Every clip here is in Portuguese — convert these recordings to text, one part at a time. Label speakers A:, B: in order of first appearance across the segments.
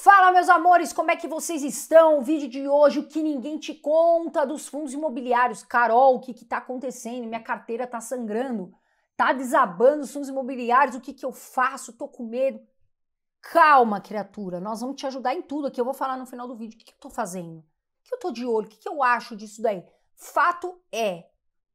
A: Fala, meus amores, como é que vocês estão? O vídeo de hoje, o que ninguém te conta dos fundos imobiliários. Carol, o que que tá acontecendo? Minha carteira tá sangrando, tá desabando os fundos imobiliários, o que que eu faço? Tô com medo. Calma, criatura, nós vamos te ajudar em tudo aqui. Eu vou falar no final do vídeo o que, que eu tô fazendo, o que eu tô de olho, o que, que eu acho disso daí. Fato é,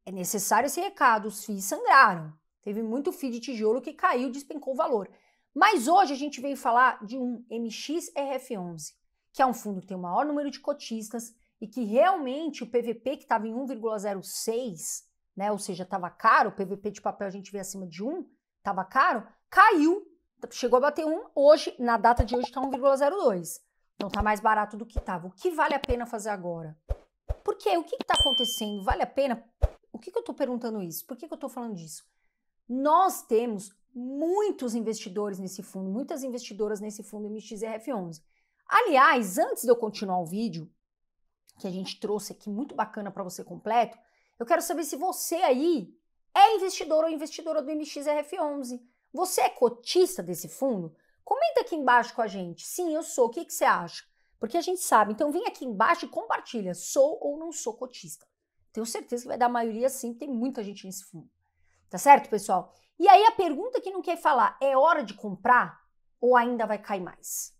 A: é necessário esse recado, os FIIs sangraram. Teve muito FII de tijolo que caiu, despencou o valor. Mas hoje a gente veio falar de um MXRF11, que é um fundo que tem o maior número de cotistas e que realmente o PVP que estava em 1,06, né, ou seja, estava caro, o PVP de papel a gente vê acima de 1, estava caro, caiu, chegou a bater 1, hoje, na data de hoje está 1,02. Então está mais barato do que estava. O que vale a pena fazer agora? Por quê? O que está acontecendo? Vale a pena? O que, que eu estou perguntando isso? Por que, que eu estou falando disso? Nós temos muitos investidores nesse fundo, muitas investidoras nesse fundo MXRF11. Aliás, antes de eu continuar o vídeo, que a gente trouxe aqui muito bacana para você completo, eu quero saber se você aí é investidor ou investidora do MXRF11. Você é cotista desse fundo? Comenta aqui embaixo com a gente. Sim, eu sou. O que, que você acha? Porque a gente sabe. Então vem aqui embaixo e compartilha. Sou ou não sou cotista. Tenho certeza que vai dar a maioria sim. Tem muita gente nesse fundo. Tá certo, pessoal? E aí a pergunta que não quer falar, é hora de comprar ou ainda vai cair mais?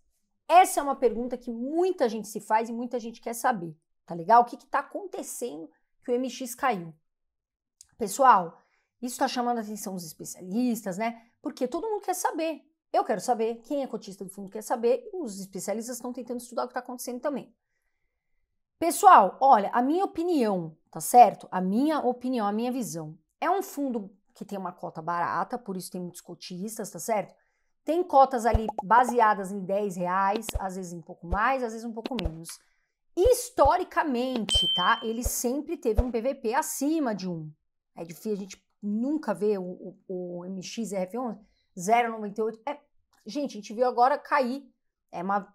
A: Essa é uma pergunta que muita gente se faz e muita gente quer saber, tá legal? O que está acontecendo que o MX caiu? Pessoal, isso está chamando a atenção dos especialistas, né? Porque todo mundo quer saber. Eu quero saber, quem é cotista do fundo quer saber, os especialistas estão tentando estudar o que está acontecendo também. Pessoal, olha, a minha opinião, tá certo? A minha opinião, a minha visão. É um fundo que tem uma cota barata, por isso tem muitos cotistas, tá certo? Tem cotas ali baseadas em 10 reais, às vezes um pouco mais, às vezes um pouco menos. Historicamente, tá? Ele sempre teve um PVP acima de 1. É difícil a gente nunca ver o, o, o MXRF11 0,98. É, gente, a gente viu agora cair. É uma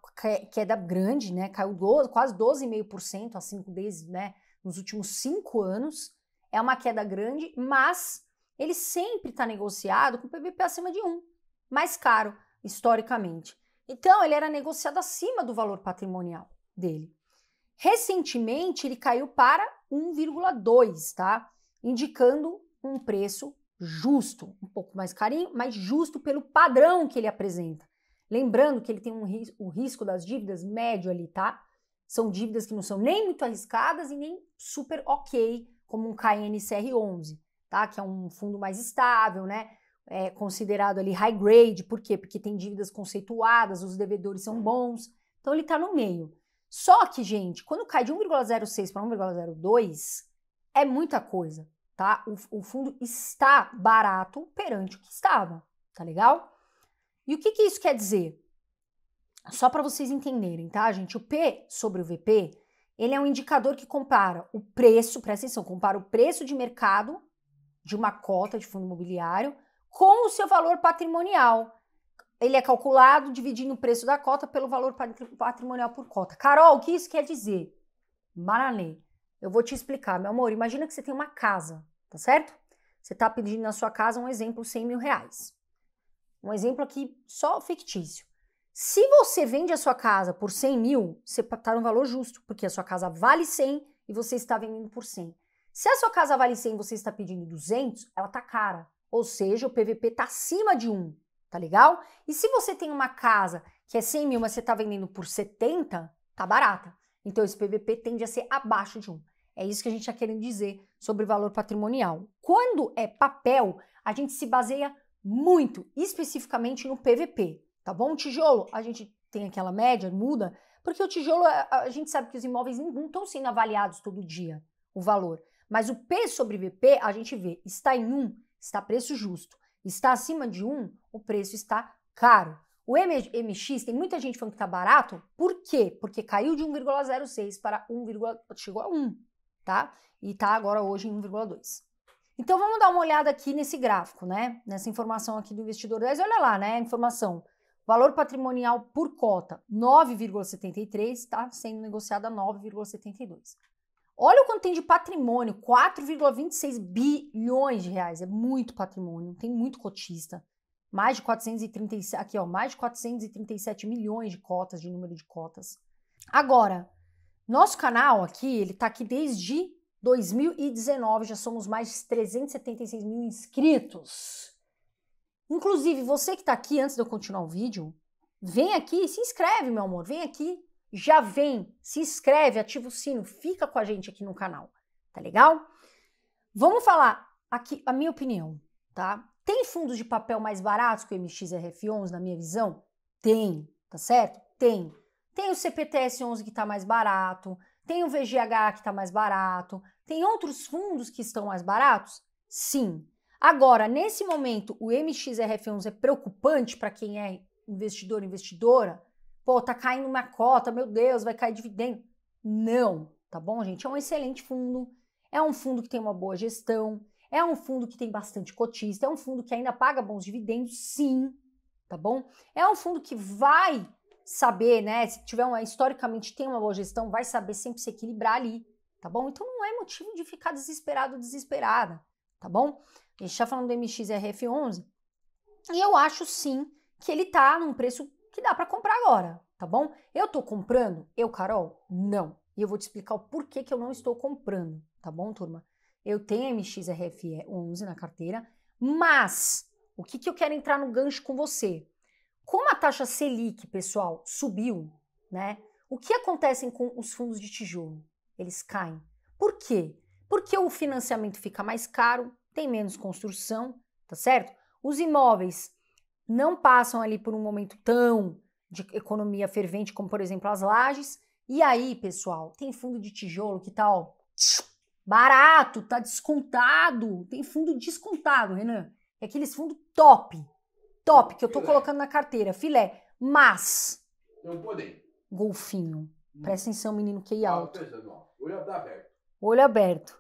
A: queda grande, né? Caiu 12, quase 12,5% assim, desde, né, nos últimos cinco anos. É uma queda grande, mas ele sempre está negociado com PVP acima de 1, mais caro historicamente. Então, ele era negociado acima do valor patrimonial dele. Recentemente, ele caiu para 1,2, tá? Indicando um preço justo, um pouco mais carinho, mas justo pelo padrão que ele apresenta. Lembrando que ele tem um ris o risco das dívidas médio ali, tá? São dívidas que não são nem muito arriscadas e nem super ok, como um KNCR11 tá? Que é um fundo mais estável, né? É considerado ali high grade, por quê? Porque tem dívidas conceituadas, os devedores são bons, então ele está no meio. Só que, gente, quando cai de 1,06 para 1,02, é muita coisa, tá? O, o, fundo está barato perante o que estava, tá legal? E o que, que isso quer dizer? Só para vocês entenderem, tá, gente? O P sobre o VP, ele é um indicador que compara o preço, presta atenção, compara o preço de mercado de uma cota de fundo imobiliário com o seu valor patrimonial. Ele é calculado dividindo o preço da cota pelo valor patrimonial por cota. Carol, o que isso quer dizer? Maranê, eu vou te explicar, meu amor. Imagina que você tem uma casa, tá certo? Você está pedindo na sua casa um exemplo 100 mil reais. Um exemplo aqui só fictício. Se você vende a sua casa por 100 mil, você está tá, no valor justo, porque a sua casa vale 100 e você está vendendo por 100. Se a sua casa vale 100 você está pedindo 200, ela tá cara. Ou seja, o PVP tá acima de 1, tá legal? E se você tem uma casa que é 100 mil, mas você tá vendendo por 70, tá barata. Então esse PVP tende a ser abaixo de 1. É isso que a gente está querendo dizer sobre valor patrimonial. Quando é papel, a gente se baseia muito especificamente no PVP, tá bom? O tijolo, a gente tem aquela média, muda, porque o tijolo, a gente sabe que os imóveis não estão sendo avaliados todo dia, o valor. Mas o P sobre VP, a gente vê, está em 1, está preço justo. Está acima de 1, o preço está caro. O MX, tem muita gente falando que está barato, por quê? Porque caiu de 1,06 para 1, chegou a 1, tá? E está agora hoje em 1,2. Então vamos dar uma olhada aqui nesse gráfico, né? Nessa informação aqui do investidor 10, olha lá, né? A informação. Valor patrimonial por cota, 9,73, está sendo negociado a 9,72. Olha o quanto tem de patrimônio, 4,26 bilhões de reais. É muito patrimônio, tem muito cotista. Mais de 437, aqui ó, mais de 437 milhões de cotas, de número de cotas. Agora, nosso canal aqui, ele tá aqui desde 2019, já somos mais de 376 mil inscritos. Inclusive, você que está aqui antes de eu continuar o vídeo, vem aqui, se inscreve, meu amor, vem aqui, já vem, se inscreve, ativa o sino, fica com a gente aqui no canal, tá legal? Vamos falar aqui a minha opinião, tá? Tem fundos de papel mais baratos que o MXRF11 na minha visão? Tem, tá certo? Tem. Tem o CPTS11 que tá mais barato, tem o VGH que tá mais barato, tem outros fundos que estão mais baratos? Sim. Agora, nesse momento, o MXRF11 é preocupante para quem é investidor, investidora, pô, tá caindo uma cota, meu Deus, vai cair dividendo. Não, tá bom, gente? É um excelente fundo, é um fundo que tem uma boa gestão, é um fundo que tem bastante cotista, é um fundo que ainda paga bons dividendos, sim, tá bom? É um fundo que vai saber, né? Se tiver uma, historicamente tem uma boa gestão, vai saber sempre se equilibrar ali, tá bom? Então não é motivo de ficar desesperado ou desesperada, tá bom? A gente tá falando do MXRF11 e eu acho sim que ele tá num preço que dá para comprar agora, tá bom? Eu tô comprando? Eu, Carol? Não. E eu vou te explicar o porquê que eu não estou comprando, tá bom, turma? Eu tenho a MXRFE 11 na carteira, mas o que, que eu quero entrar no gancho com você? Como a taxa Selic, pessoal, subiu, né? O que acontece com os fundos de tijolo? Eles caem. Por quê? Porque o financiamento fica mais caro, tem menos construção, tá certo? Os imóveis não passam ali por um momento tão de economia fervente como, por exemplo, as lajes. E aí, pessoal, tem fundo de tijolo que tá, ó, barato, tá descontado. Tem fundo descontado, Renan. É aqueles fundos top, top, que eu tô filé. colocando na carteira, filé. Mas... Não podem. Golfinho. Hum. Presta atenção, menino, que é alto. Olho aberto. Olho aberto.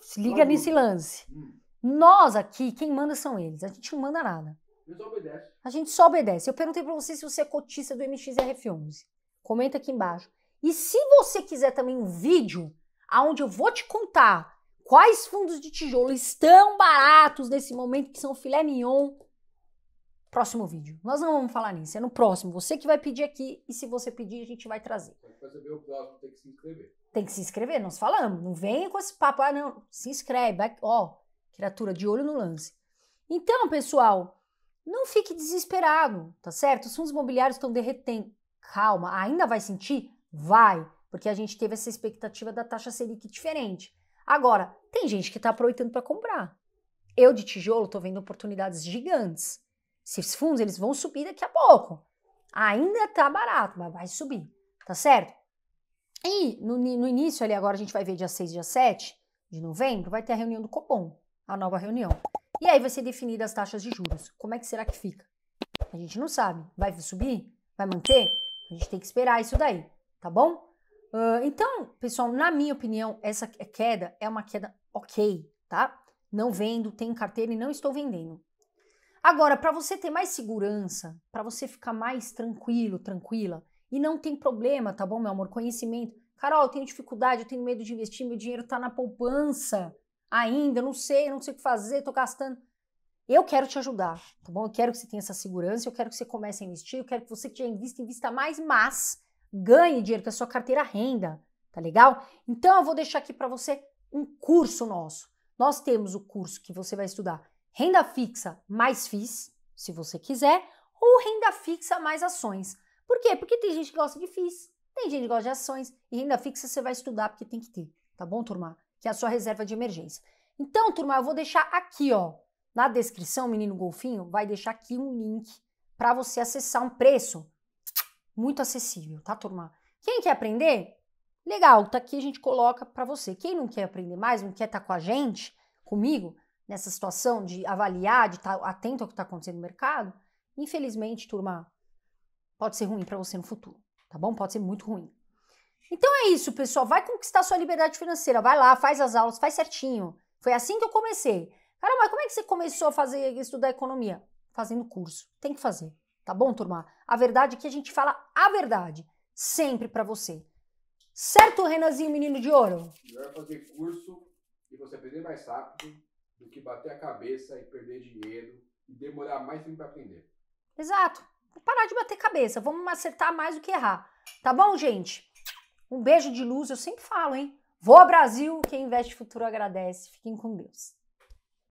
A: Se liga nesse lance. Hum. Nós aqui, quem manda são eles. A gente não manda nada. A gente só obedece. Eu perguntei para você se você é cotista do MXRF11. Comenta aqui embaixo. E se você quiser também um vídeo aonde eu vou te contar quais fundos de tijolo estão baratos nesse momento que são filé mignon, próximo vídeo. Nós não vamos falar nisso, é no próximo. Você que vai pedir aqui e se você pedir, a gente vai trazer. próximo, tem que se inscrever. Tem que se inscrever, nós falamos. Não vem com esse papo, ah, não. Se inscreve, ó, criatura de olho no lance. Então, pessoal, não fique desesperado, tá certo? Os fundos imobiliários estão derretendo. Calma, ainda vai sentir? Vai, porque a gente teve essa expectativa da taxa Selic diferente. Agora, tem gente que está aproveitando para comprar. Eu de tijolo estou vendo oportunidades gigantes. Esses fundos eles vão subir daqui a pouco. Ainda está barato, mas vai subir, tá certo? E no, no início ali agora a gente vai ver dia 6 dia 7 de novembro, vai ter a reunião do Copom, a nova reunião. E aí vai ser definida as taxas de juros. Como é que será que fica? A gente não sabe. Vai subir? Vai manter? A gente tem que esperar isso daí, tá bom? Uh, então, pessoal, na minha opinião, essa queda é uma queda ok, tá? Não vendo, tenho carteira e não estou vendendo. Agora, para você ter mais segurança, para você ficar mais tranquilo, tranquila, e não tem problema, tá bom, meu amor? Conhecimento. Carol, eu tenho dificuldade, eu tenho medo de investir, meu dinheiro está na poupança ainda, não sei, não sei o que fazer, tô gastando. Eu quero te ajudar, tá bom? Eu quero que você tenha essa segurança, eu quero que você comece a investir, eu quero que você já invista, invista mais, mas ganhe dinheiro, que a sua carteira renda, tá legal? Então eu vou deixar aqui para você um curso nosso. Nós temos o curso que você vai estudar renda fixa mais FIIs, se você quiser, ou renda fixa mais ações. Por quê? Porque tem gente que gosta de FIIs, tem gente que gosta de ações, e renda fixa você vai estudar porque tem que ter, tá bom, turma? que é a sua reserva de emergência. Então, turma, eu vou deixar aqui, ó, na descrição, menino golfinho, vai deixar aqui um link para você acessar um preço muito acessível, tá, turma? Quem quer aprender? Legal, tá aqui a gente coloca para você. Quem não quer aprender mais, não quer estar tá com a gente, comigo, nessa situação de avaliar, de estar tá atento ao que está acontecendo no mercado, infelizmente, turma, pode ser ruim para você no futuro, tá bom? Pode ser muito ruim. Então é isso, pessoal. Vai conquistar sua liberdade financeira. Vai lá, faz as aulas, faz certinho. Foi assim que eu comecei. Cara, mas como é que você começou a fazer estudar economia? Fazendo curso. Tem que fazer. Tá bom, turma? A verdade é que a gente fala a verdade sempre para você. Certo, Renanzinho, menino de ouro? Melhor é fazer curso e você aprender mais rápido do que bater a cabeça e perder dinheiro e demorar mais tempo para aprender. Exato. Vou parar de bater cabeça. Vamos acertar mais do que errar. Tá bom, gente? Um beijo de luz, eu sempre falo, hein? Vou ao Brasil, quem investe futuro agradece. Fiquem com Deus.